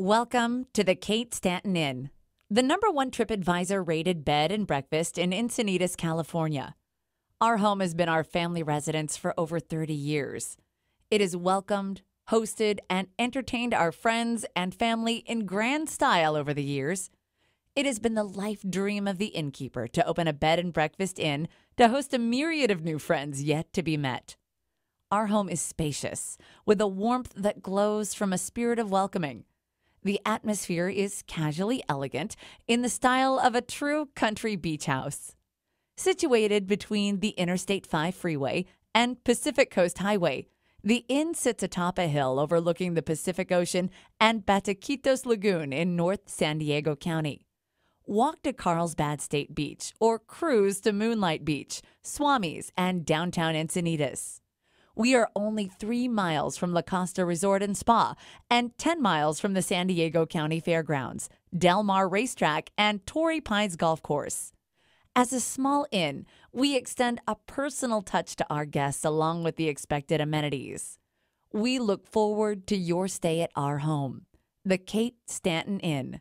Welcome to the Kate Stanton Inn, the number one TripAdvisor rated bed and breakfast in Encinitas, California. Our home has been our family residence for over 30 years. It has welcomed, hosted, and entertained our friends and family in grand style over the years. It has been the life dream of the innkeeper to open a bed and breakfast inn to host a myriad of new friends yet to be met. Our home is spacious, with a warmth that glows from a spirit of welcoming the atmosphere is casually elegant in the style of a true country beach house. Situated between the Interstate 5 freeway and Pacific Coast Highway, the inn sits atop a hill overlooking the Pacific Ocean and Bataquitos Lagoon in North San Diego County. Walk to Carlsbad State Beach or cruise to Moonlight Beach, Swami's, and downtown Encinitas. We are only three miles from La Costa Resort and Spa and 10 miles from the San Diego County Fairgrounds, Del Mar Racetrack, and Torrey Pines Golf Course. As a small inn, we extend a personal touch to our guests along with the expected amenities. We look forward to your stay at our home, the Kate Stanton Inn.